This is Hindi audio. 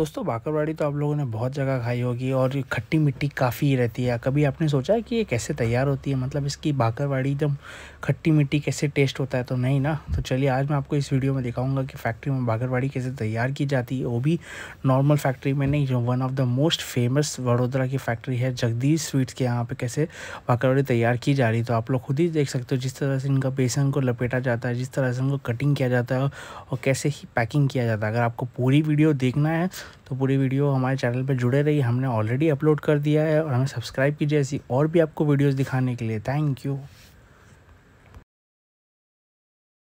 दोस्तों बाकरवाड़ी तो आप लोगों ने बहुत जगह खाई होगी और खट्टी मिट्टी काफ़ी रहती है कभी आपने सोचा है कि ये कैसे तैयार होती है मतलब इसकी बाकरवाड़ी एकदम खट्टी मिट्टी कैसे टेस्ट होता है तो नहीं ना तो चलिए आज मैं आपको इस वीडियो में दिखाऊंगा कि फैक्ट्री में बाकरवाड़ी कैसे तैयार की जाती है वो भी नॉर्मल फैक्ट्री में नहीं जो one of the most famous Vadodara की फैक्ट्री है जगदीश स्वीट्स के यहाँ पर कैसे बाकरवाड़ी तैयार की जा रही तो आप लोग खुद ही देख सकते हो जिस तरह से इनका बेसन को लपेटा जाता है जिस तरह से उनको कटिंग किया जाता है और कैसे ही पैकिंग किया जाता है अगर आपको पूरी वीडियो देखना है तो पूरी वीडियो हमारे चैनल पर जुड़े रही हमने ऑलरेडी अपलोड कर दिया है और हमें सब्सक्राइब कीजिए ऐसी और भी आपको वीडियोज़ दिखाने के लिए थैंक यू